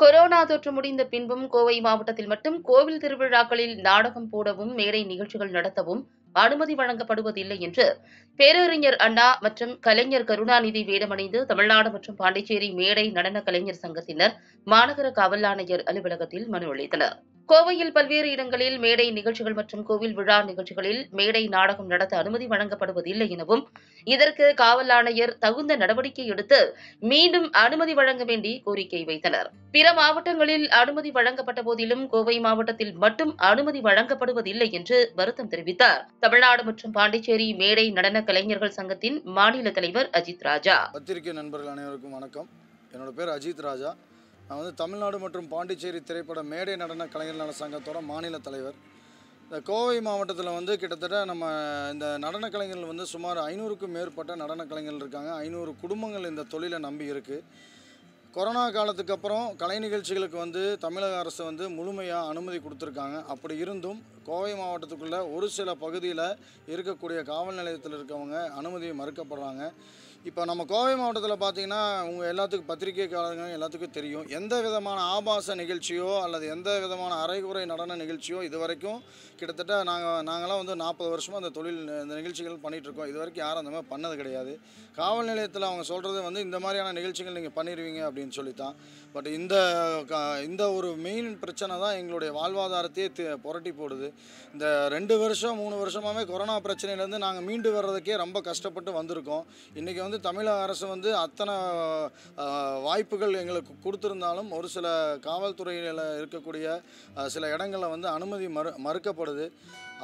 corona தொற்று முடிந்த பின்பும் கோவை மாவட்டத்தில் மட்டும் கோவில் திருவிழாக்களில் நாடகம் போடவும் மேடை நிகழ்ச்சிகள் நடத்தவும் அனுமதி வழங்கப்படுவதில்லை என்று பேரறிஞர் அண்ணா மற்றும் கலைஞர் கருணாநிதி வேடமணிந்து தமிழ்நாடு மற்றும் பாண்டிச்சேரி மேடை நடன கலைஞர் சங்கத்தினர் மாநகர காவல் ஆணையர் அலுவலகத்தில் மனு அளித்தனா் கோவையில் பல்வேறு இடங்களில் மேடை நிகழ்ச்சிகள் மற்றும் கோவில் விழா நிகழ்ச்சிகளில் மேடை நாடகம் நடத்த அனுமதி வழங்கப்படுவதில்லை எனவும் இதற்கு காவல் ஆணையர் தகுந்த நடவடிக்கை எடுத்து மீண்டும் அனுமதி வழங்க வேண்டி கோரிக்கை வைத்தனர் பிற மாவட்டங்களில் அனுமதி வழங்கப்பட்ட போதிலும் கோவை மாவட்டத்தில் மட்டும் அனுமதி வழங்கப்படுவதில்லை என்று வருத்தம் தெரிவித்தார் தமிழ்நாடு மற்றும் பாண்டிச்சேரி மேடை நடன கலைஞர்கள் சங்கத்தின் மாநில தலைவர் அஜித் ராஜா பத்திரிகை நண்பர்கள் அனைவருக்கும் வணக்கம் என்னோட பேர் அஜித் ராஜா நான் வந்து தமிழ்நாடு மற்றும் பாண்டிச்சேரி திரைப்பட மேடை நடன கலைஞர் நல சங்கத்தோட மாநில தலைவர் இந்த கோவை மாவட்டத்தில் வந்து கிட்டத்தட்ட நம்ம இந்த நடன கலைஞர்கள் வந்து சுமார் ஐநூறுக்கும் மேற்பட்ட நடன கலைஞர்கள் இருக்காங்க ஐநூறு குடும்பங்கள் இந்த தொழிலை நம்பி இருக்குது கொரோனா காலத்துக்கு அப்புறம் கலை நிகழ்ச்சிகளுக்கு வந்து தமிழக அரசு வந்து முழுமையாக அனுமதி கொடுத்துருக்காங்க அப்படி இருந்தும் கோவை மாவட்டத்துக்குள்ளே ஒரு சில பகுதியில் இருக்கக்கூடிய காவல் நிலையத்தில் இருக்கவங்க அனுமதி மறுக்கப்படுறாங்க இப்போ நம்ம கோவை மாவட்டத்தில் பார்த்திங்கன்னா அவங்க எல்லாத்துக்கும் பத்திரிகைக்காரங்க எல்லாத்துக்கும் தெரியும் எந்த விதமான ஆபாச நிகழ்ச்சியோ அல்லது எந்த விதமான அரைகுறை நடன நிகழ்ச்சியோ இது வரைக்கும் கிட்டத்தட்ட நாங்கள் நாங்களாம் வந்து நாற்பது வருஷமாக அந்த தொழில் இந்த நிகழ்ச்சிகள் பண்ணிகிட்ருக்கோம் இது வரைக்கும் யாரும் அந்த மாதிரி பண்ணது கிடையாது காவல் நிலையத்தில் அவங்க சொல்கிறது வந்து இந்த மாதிரியான நிகழ்ச்சிகள் நீங்கள் பண்ணிடுவீங்க அப்படின்னு அப்படின்னு சொல்லித்தான் பட் இந்த இந்த ஒரு மெயின் பிரச்சனை தான் எங்களுடைய வாழ்வாதாரத்தையே புரட்டி போடுது இந்த ரெண்டு வருஷம் மூணு வருஷமாகவே கொரோனா பிரச்சனையிலேருந்து நாங்கள் மீண்டு வர்றதுக்கே ரொம்ப கஷ்டப்பட்டு வந்திருக்கோம் இன்றைக்கி வந்து தமிழக அரசு வந்து அத்தனை வாய்ப்புகள் எங்களுக்கு கொடுத்துருந்தாலும் ஒரு சில காவல்துறையில் இருக்கக்கூடிய சில இடங்களில் வந்து அனுமதி மறு மறுக்கப்படுது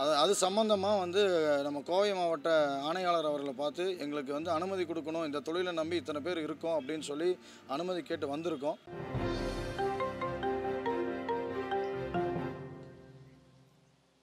அது அது சம்மந்தமாக வந்து நம்ம கோவை மாவட்ட ஆணையாளர் அவர்களை பார்த்து எங்களுக்கு வந்து அனுமதி கொடுக்கணும் இந்த தொழிலை நம்பி இத்தனை பேர் இருக்கோம் அப்படின்னு சொல்லி அனுமதி கேட்டு வந்திருக்கோம்